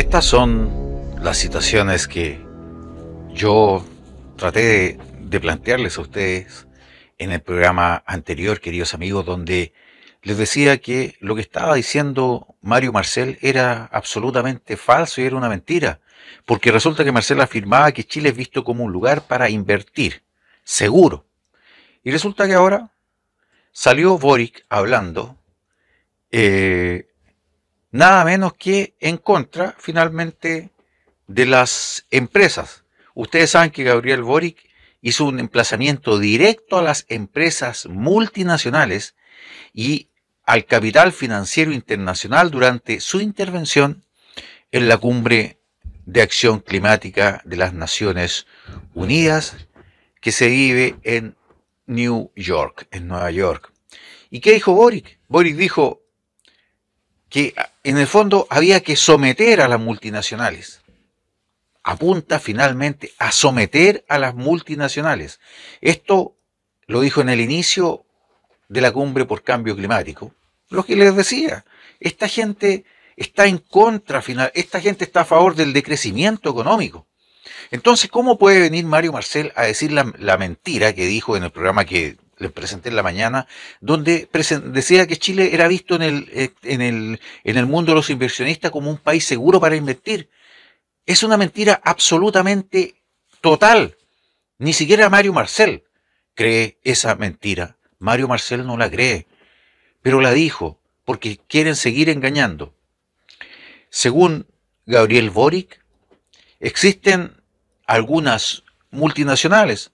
Estas son las situaciones que yo traté de, plantearles a ustedes en el programa anterior, queridos amigos, donde les decía que lo que estaba diciendo Mario Marcel era absolutamente falso y era una mentira, porque resulta que Marcel afirmaba que Chile es visto como un lugar para invertir, seguro. Y resulta que ahora salió Boric hablando eh, nada menos que en contra finalmente de las empresas. Ustedes saben que Gabriel Boric hizo un emplazamiento directo a las empresas multinacionales y al capital financiero internacional durante su intervención en la cumbre de acción climática de las Naciones Unidas que se vive en New York, en Nueva York. ¿Y qué dijo Boric? Boric dijo que en el fondo había que someter a las multinacionales. Apunta finalmente a someter a las multinacionales. Esto lo dijo en el inicio de la cumbre por cambio climático. Lo que les decía, esta gente está en contra final, esta gente está a favor del decrecimiento económico. Entonces, ¿cómo puede venir Mario Marcel a decir la, la mentira que dijo en el programa que les presenté en la mañana, donde decía que Chile era visto en el, eh, en, el, en el mundo de los inversionistas como un país seguro para invertir. Es una mentira absolutamente total. Ni siquiera Mario Marcel cree esa mentira. Mario Marcel no la cree, pero la dijo porque quieren seguir engañando. Según Gabriel Boric, existen algunas multinacionales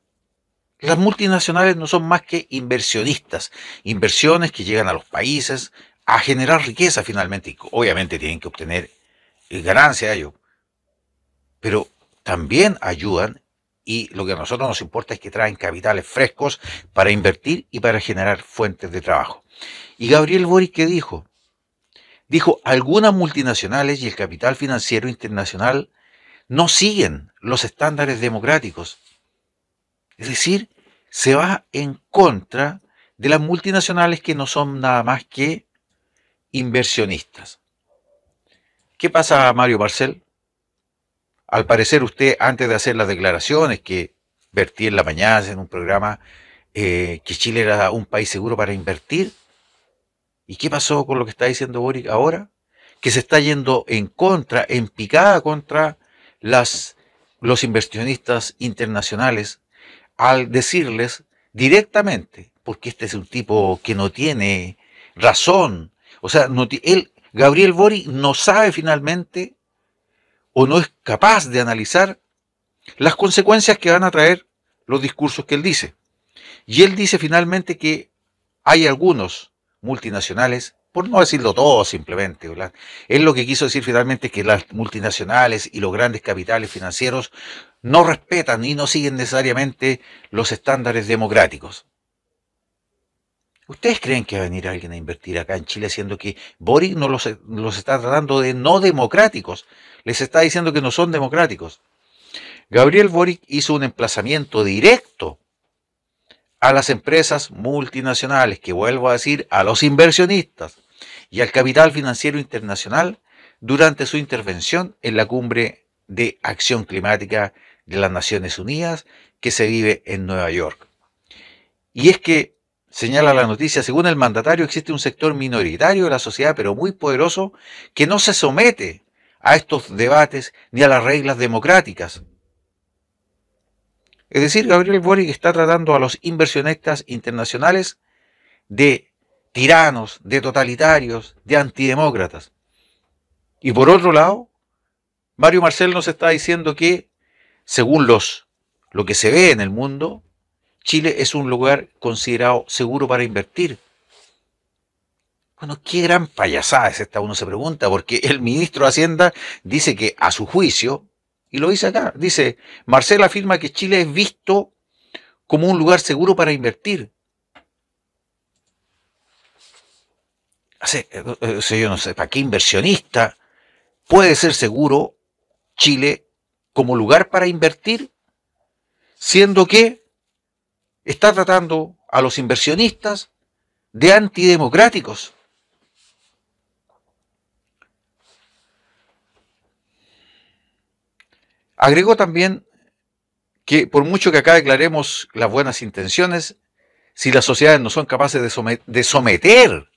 las multinacionales no son más que inversionistas, inversiones que llegan a los países a generar riqueza finalmente, y obviamente tienen que obtener eh, ganancia de ello, pero también ayudan y lo que a nosotros nos importa es que traen capitales frescos para invertir y para generar fuentes de trabajo. Y Gabriel Boric, ¿qué dijo? Dijo, algunas multinacionales y el capital financiero internacional no siguen los estándares democráticos es decir, se va en contra de las multinacionales que no son nada más que inversionistas. ¿Qué pasa, Mario Marcel? Al parecer usted, antes de hacer las declaraciones que vertí en la mañana en un programa, eh, que Chile era un país seguro para invertir, ¿y qué pasó con lo que está diciendo Boric ahora? Que se está yendo en contra, en picada contra las, los inversionistas internacionales al decirles directamente, porque este es un tipo que no tiene razón, o sea, no, él, Gabriel Bori no sabe finalmente o no es capaz de analizar las consecuencias que van a traer los discursos que él dice. Y él dice finalmente que hay algunos multinacionales por no decirlo todo simplemente, ¿verdad? Él lo que quiso decir finalmente es que las multinacionales y los grandes capitales financieros no respetan y no siguen necesariamente los estándares democráticos. ¿Ustedes creen que va a venir alguien a invertir acá en Chile siendo que Boric no los, los está tratando de no democráticos? Les está diciendo que no son democráticos. Gabriel Boric hizo un emplazamiento directo a las empresas multinacionales, que vuelvo a decir, a los inversionistas, y al capital financiero internacional durante su intervención en la cumbre de acción climática de las Naciones Unidas que se vive en Nueva York. Y es que, señala la noticia, según el mandatario existe un sector minoritario de la sociedad, pero muy poderoso, que no se somete a estos debates ni a las reglas democráticas. Es decir, Gabriel Boric está tratando a los inversionistas internacionales de tiranos, de totalitarios, de antidemócratas. Y por otro lado, Mario Marcel nos está diciendo que, según los, lo que se ve en el mundo, Chile es un lugar considerado seguro para invertir. Bueno, qué gran payasada es esta, uno se pregunta, porque el ministro de Hacienda dice que a su juicio, y lo dice acá, dice, Marcel afirma que Chile es visto como un lugar seguro para invertir. Eh, eh, yo no sé, para qué inversionista, puede ser seguro Chile como lugar para invertir, siendo que está tratando a los inversionistas de antidemocráticos. Agregó también que por mucho que acá declaremos las buenas intenciones, si las sociedades no son capaces de someter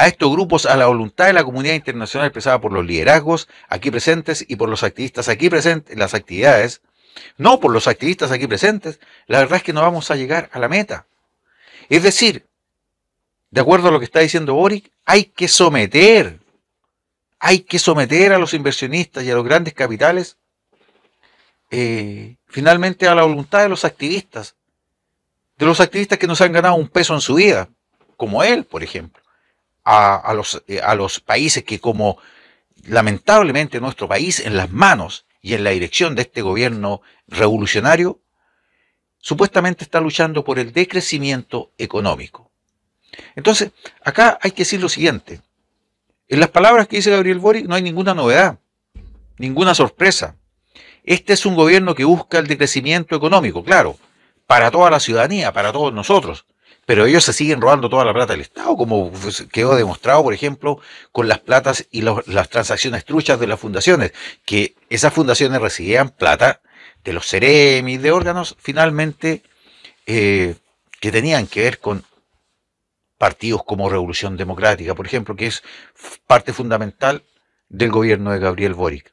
a estos grupos a la voluntad de la comunidad internacional expresada por los liderazgos aquí presentes y por los activistas aquí presentes, las actividades, no por los activistas aquí presentes, la verdad es que no vamos a llegar a la meta. Es decir, de acuerdo a lo que está diciendo Boric, hay que someter, hay que someter a los inversionistas y a los grandes capitales eh, finalmente a la voluntad de los activistas, de los activistas que no se han ganado un peso en su vida, como él, por ejemplo a, los, eh, a los países que como lamentablemente nuestro país en las manos y en la dirección de este gobierno revolucionario, supuestamente está luchando por el decrecimiento económico. Entonces, acá hay que decir lo siguiente. En las palabras que dice Gabriel Boric no hay ninguna novedad, ninguna sorpresa. Este es un gobierno que busca el decrecimiento económico, claro, para toda la ciudadanía, para todos nosotros, pero ellos se siguen robando toda la plata del Estado, como quedó demostrado, por ejemplo, con las platas y las transacciones truchas de las fundaciones, que esas fundaciones recibían plata de los Ceremi, de órganos finalmente eh, que tenían que ver con partidos como Revolución Democrática, por ejemplo, que es parte fundamental del gobierno de Gabriel Boric.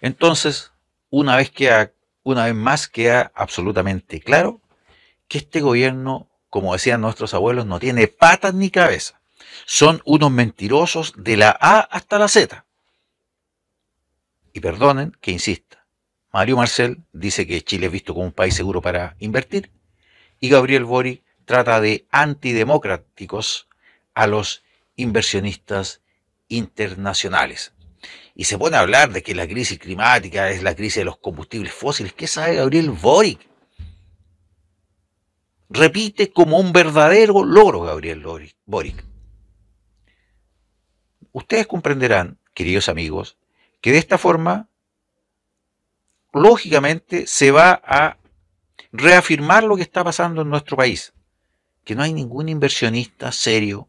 Entonces, una vez, que una vez más queda absolutamente claro que este gobierno, como decían nuestros abuelos, no tiene patas ni cabeza. Son unos mentirosos de la A hasta la Z. Y perdonen que insista. Mario Marcel dice que Chile es visto como un país seguro para invertir y Gabriel Boric trata de antidemocráticos a los inversionistas internacionales. Y se pone a hablar de que la crisis climática es la crisis de los combustibles fósiles. ¿Qué sabe Gabriel Boric repite como un verdadero logro Gabriel Boric. Ustedes comprenderán, queridos amigos, que de esta forma, lógicamente, se va a reafirmar lo que está pasando en nuestro país, que no hay ningún inversionista serio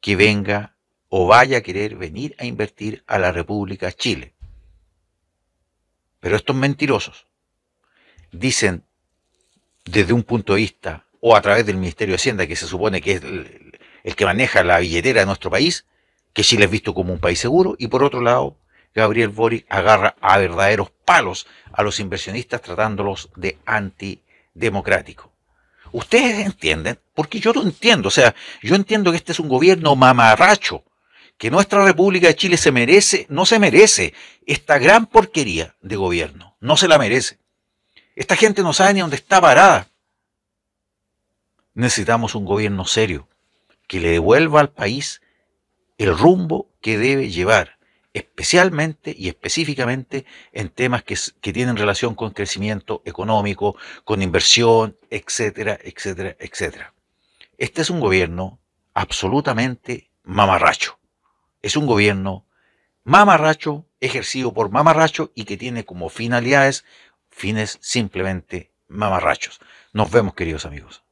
que venga o vaya a querer venir a invertir a la República Chile. Pero estos mentirosos dicen desde un punto de vista o a través del Ministerio de Hacienda, que se supone que es el, que maneja la billetera de nuestro país, que Chile es visto como un país seguro, y por otro lado, Gabriel Boric agarra a verdaderos palos a los inversionistas tratándolos de antidemocrático. ¿Ustedes entienden? Porque yo lo entiendo. O sea, yo entiendo que este es un gobierno mamarracho, que nuestra República de Chile se merece, no se merece esta gran porquería de gobierno. No se la merece. Esta gente no sabe ni dónde está parada. Necesitamos un gobierno serio que le devuelva al país el rumbo que debe llevar, especialmente y específicamente en temas que, tienen relación con crecimiento económico, con inversión, etcétera, etcétera, etcétera. Este es un gobierno absolutamente mamarracho. Es un gobierno mamarracho ejercido por mamarracho y que tiene como finalidades fines simplemente mamarrachos. Nos vemos, queridos amigos.